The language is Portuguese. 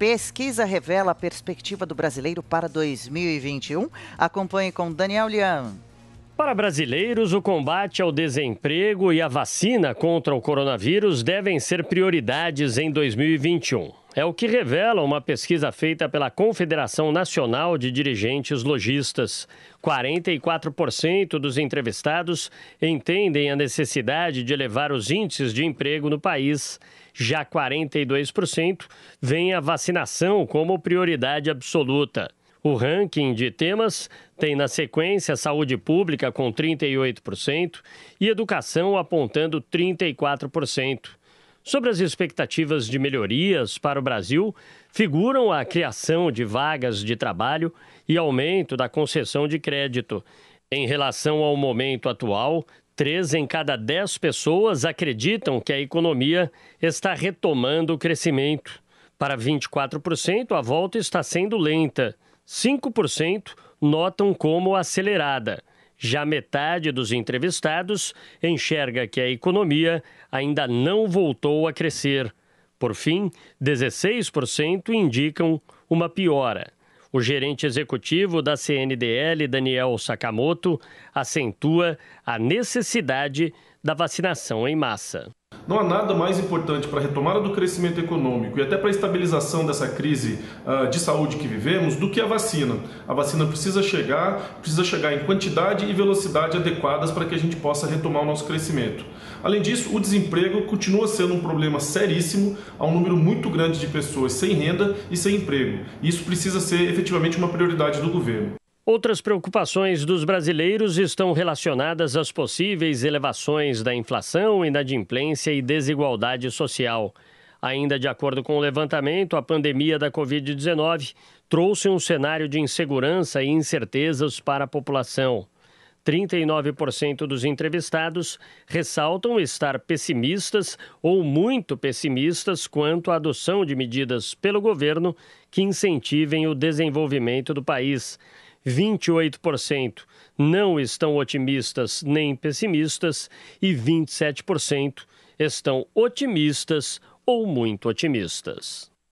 Pesquisa revela a perspectiva do brasileiro para 2021. Acompanhe com Daniel Lian. Para brasileiros, o combate ao desemprego e a vacina contra o coronavírus devem ser prioridades em 2021. É o que revela uma pesquisa feita pela Confederação Nacional de Dirigentes Logistas. 44% dos entrevistados entendem a necessidade de elevar os índices de emprego no país. Já 42% veem a vacinação como prioridade absoluta. O ranking de temas tem na sequência saúde pública com 38% e educação apontando 34%. Sobre as expectativas de melhorias para o Brasil, figuram a criação de vagas de trabalho e aumento da concessão de crédito. Em relação ao momento atual, três em cada dez pessoas acreditam que a economia está retomando o crescimento. Para 24%, a volta está sendo lenta. 5% notam como acelerada. Já metade dos entrevistados enxerga que a economia ainda não voltou a crescer. Por fim, 16% indicam uma piora. O gerente executivo da CNDL, Daniel Sakamoto, acentua a necessidade da vacinação em massa. Não há nada mais importante para a retomada do crescimento econômico e até para a estabilização dessa crise uh, de saúde que vivemos do que a vacina. A vacina precisa chegar, precisa chegar em quantidade e velocidade adequadas para que a gente possa retomar o nosso crescimento. Além disso, o desemprego continua sendo um problema seríssimo, há um número muito grande de pessoas sem renda e sem emprego. Isso precisa ser efetivamente uma prioridade do governo. Outras preocupações dos brasileiros estão relacionadas às possíveis elevações da inflação, inadimplência e desigualdade social. Ainda de acordo com o levantamento, a pandemia da Covid-19 trouxe um cenário de insegurança e incertezas para a população. 39% dos entrevistados ressaltam estar pessimistas ou muito pessimistas quanto à adoção de medidas pelo governo que incentivem o desenvolvimento do país. 28% não estão otimistas nem pessimistas e 27% estão otimistas ou muito otimistas.